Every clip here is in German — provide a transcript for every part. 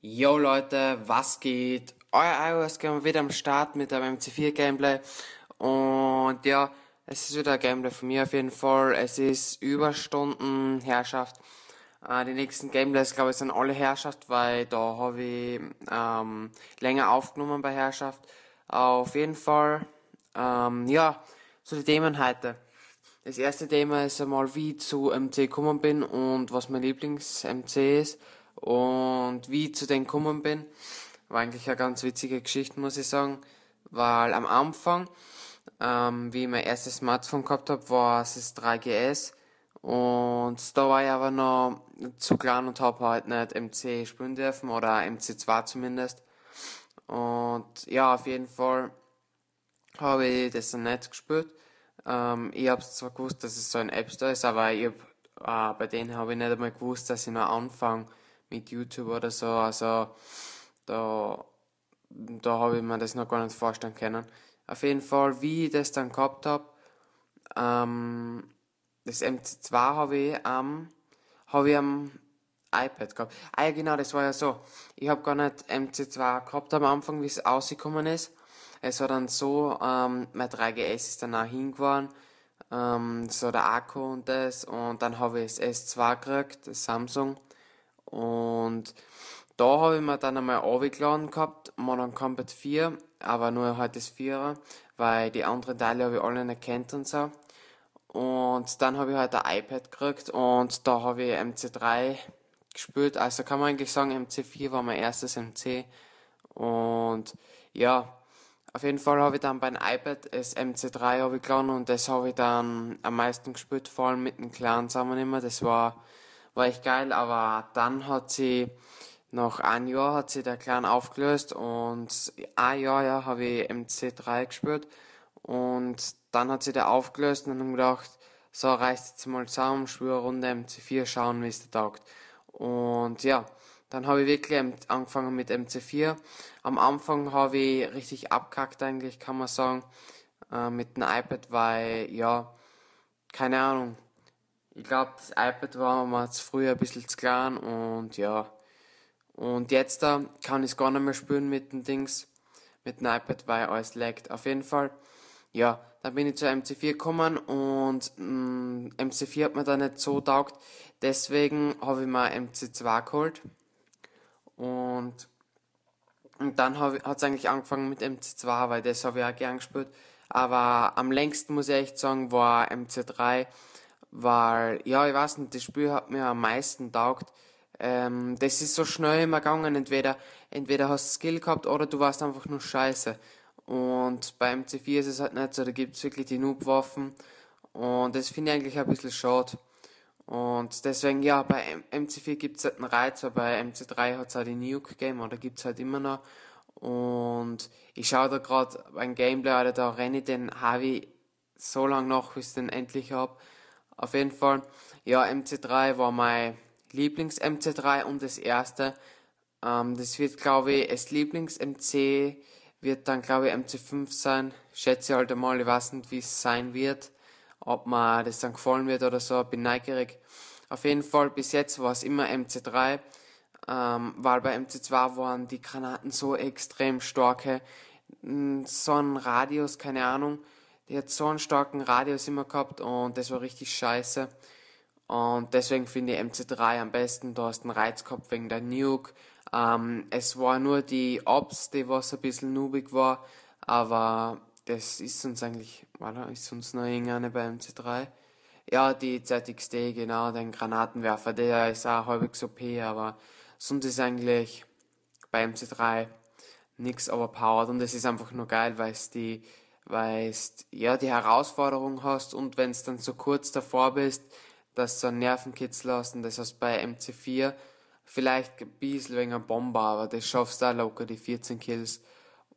Yo Leute, was geht? Euer iOS Gamer wieder am Start mit einem MC4 Gameplay. Und ja, es ist wieder ein Gameplay von mir auf jeden Fall. Es ist Überstunden Herrschaft. Äh, die nächsten Gameplays, glaube ich, sind alle Herrschaft, weil da habe ich ähm, länger aufgenommen bei Herrschaft. Auf jeden Fall, ähm, ja, zu den Themen heute. Das erste Thema ist einmal, wie ich zu MC gekommen bin und was mein Lieblings-MC ist. Und wie ich zu denen gekommen bin, war eigentlich eine ganz witzige Geschichte, muss ich sagen. Weil am Anfang, ähm, wie ich mein erstes Smartphone gehabt habe, war es das 3GS. Und da war ich aber noch zu klein und habe halt nicht MC spielen dürfen oder MC2 zumindest. Und ja, auf jeden Fall habe ich das dann nicht gespürt. Ähm, ich habe zwar gewusst, dass es so ein App Store ist, aber ich hab, äh, bei denen habe ich nicht einmal gewusst, dass ich noch anfange mit YouTube oder so. Also da, da habe ich mir das noch gar nicht vorstellen können. Auf jeden Fall, wie ich das dann gehabt habe, ähm, das MC2 habe ich am, ähm, habe ich am iPad gehabt. Ah ja genau, das war ja so. Ich habe gar nicht MC2 gehabt am Anfang, wie es ausgekommen ist. Es war dann so, ähm, mein 3GS ist dann auch hingefahren, ähm, so der Akku und das, und dann habe ich das S2 gekriegt, das Samsung. Und da habe ich mir dann einmal runtergeladen gehabt, Modern Combat 4, aber nur halt das 4er, weil die anderen Teile habe ich alle nicht kennt und so. Und dann habe ich halt ein iPad gekriegt und da habe ich MC3 gespielt. Also kann man eigentlich sagen, MC4 war mein erstes MC. Und ja, auf jeden Fall habe ich dann beim iPad das MC3 habe ich geladen und das habe ich dann am meisten gespielt, vor allem mit dem Clan zusammen immer. Das war war echt geil, aber dann hat sie noch ein Jahr hat sie der Clan aufgelöst und ein Jahr ja, habe ich MC3 gespürt und dann hat sie der aufgelöst und dann gedacht, so reißt jetzt mal zusammen, spür eine Runde MC4, schauen, wie es dir taugt. Und ja, dann habe ich wirklich angefangen mit MC4. Am Anfang habe ich richtig abkackt eigentlich, kann man sagen, äh, mit dem iPad, weil ja, keine Ahnung, ich glaube, das iPad war mir früher ein bisschen zu klein und ja. Und jetzt da äh, kann ich es gar nicht mehr spüren mit den Dings, mit dem iPad, weil alles laggt. Auf jeden Fall, ja, dann bin ich zu MC4 gekommen und mh, mm, MC4 hat mir da nicht so taugt. Deswegen habe ich mir MC2 geholt. Und, und dann hat es eigentlich angefangen mit MC2, weil das habe ich auch gern gespürt. Aber am längsten muss ich echt sagen, war MC3 weil, ja, ich weiß nicht, das Spiel hat mir am meisten taugt. Ähm, das ist so schnell immer gegangen, entweder, entweder hast du Skill gehabt oder du warst einfach nur scheiße. Und beim C4 ist es halt nicht so, da gibt es wirklich die Noob-Waffen. Und das finde ich eigentlich ein bisschen schade. Und deswegen, ja, bei MC4 gibt es halt einen Reiz, aber bei MC3 hat es halt die Nuke Game oder es halt immer noch. Und ich schaue da gerade beim Gameplay, oder da renne ich den Harvey so lange nach, bis ich den endlich habe. Auf jeden Fall, ja, MC3 war mein Lieblings-MC3 und das erste. Ähm, das wird, glaube ich, das Lieblings-MC wird dann, glaube ich, MC5 sein. Schätze halt einmal, ich weiß nicht, wie es sein wird. Ob mir das dann gefallen wird oder so, bin neugierig. Auf jeden Fall, bis jetzt war es immer MC3, ähm, weil bei MC2 waren die Granaten so extrem starke. Hm, so ein Radius, keine Ahnung die hat so einen starken Radius immer gehabt und das war richtig scheiße. Und deswegen finde ich MC3 am besten. Du hast einen Reiz gehabt wegen der Nuke. Ähm, es war nur die Ops, die was ein bisschen noobig war. Aber das ist uns eigentlich, warte, ist uns noch irgendeine bei MC3? Ja, die ZXD, genau, den Granatenwerfer, der ist auch halbwegs OP, aber sonst ist eigentlich bei MC3 nichts overpowered und es ist einfach nur geil, weil es die weißt, ja, die Herausforderung hast und wenn es dann so kurz davor bist, dass so einen Nervenkitzel hast und das hast bei MC4 vielleicht ein bisschen wegen einem Bomber, aber das schaffst du auch locker, die 14 Kills.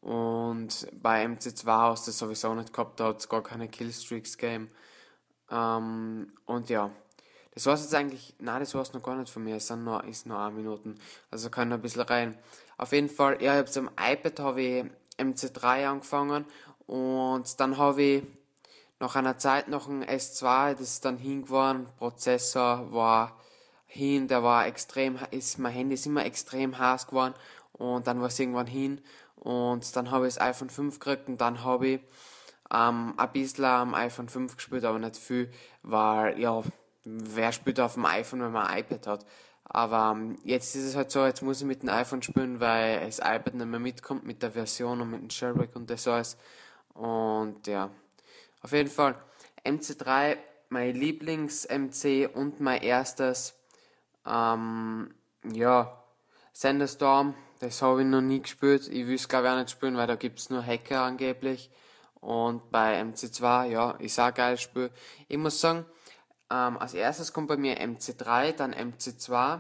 Und bei MC2 hast du das sowieso nicht gehabt, da hat es gar keine Killstreaks gegeben. Ähm, und ja, das war's jetzt eigentlich, nein, das war's noch gar nicht von mir, es sind nur, ist nur 1 Minuten, also kann noch ein bisschen rein. Auf jeden Fall, ja, ich hab's am iPad, habe ich MC3 angefangen und dann habe ich nach einer Zeit noch ein S2, das ist dann hingefahren, Prozessor war hin, der war extrem, ist, mein Handy ist immer extrem heiß geworden und dann war es irgendwann hin und dann habe ich das iPhone 5 gekriegt und dann habe ich ähm, ein bisschen am iPhone 5 gespielt, aber nicht viel, weil, ja, wer spielt auf dem iPhone, wenn man ein iPad hat? Aber ähm, jetzt ist es halt so, jetzt muss ich mit dem iPhone spielen, weil das iPad nicht mehr mitkommt mit der Version und mit dem Sherbrooke und das alles. Und ja, auf jeden Fall MC3, mein Lieblings-MC und mein erstes. Ähm, ja, Sanderstorm, das habe ich noch nie gespielt. Ich will es glaube ich auch nicht spielen, weil da gibt es nur Hacker angeblich. Und bei MC2, ja, ist auch geil Spiel. Ich muss sagen, ähm, als erstes kommt bei mir MC3, dann MC2,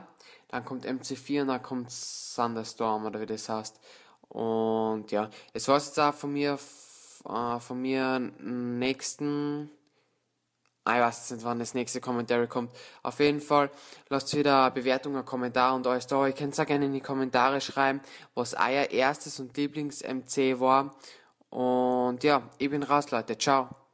dann kommt MC4 und dann kommt Sanderstorm oder wie das heißt. Und ja, es war jetzt auch von mir äh, von mir nächsten, ah, ich weiß nicht, wann das nächste Kommentare kommt. Auf jeden Fall, lasst wieder eine Bewertung, einen Kommentar und alles da. Ihr könnt auch gerne in die Kommentare schreiben, was euer erstes und Lieblings-MC war. Und ja, ich bin raus, Leute. Ciao.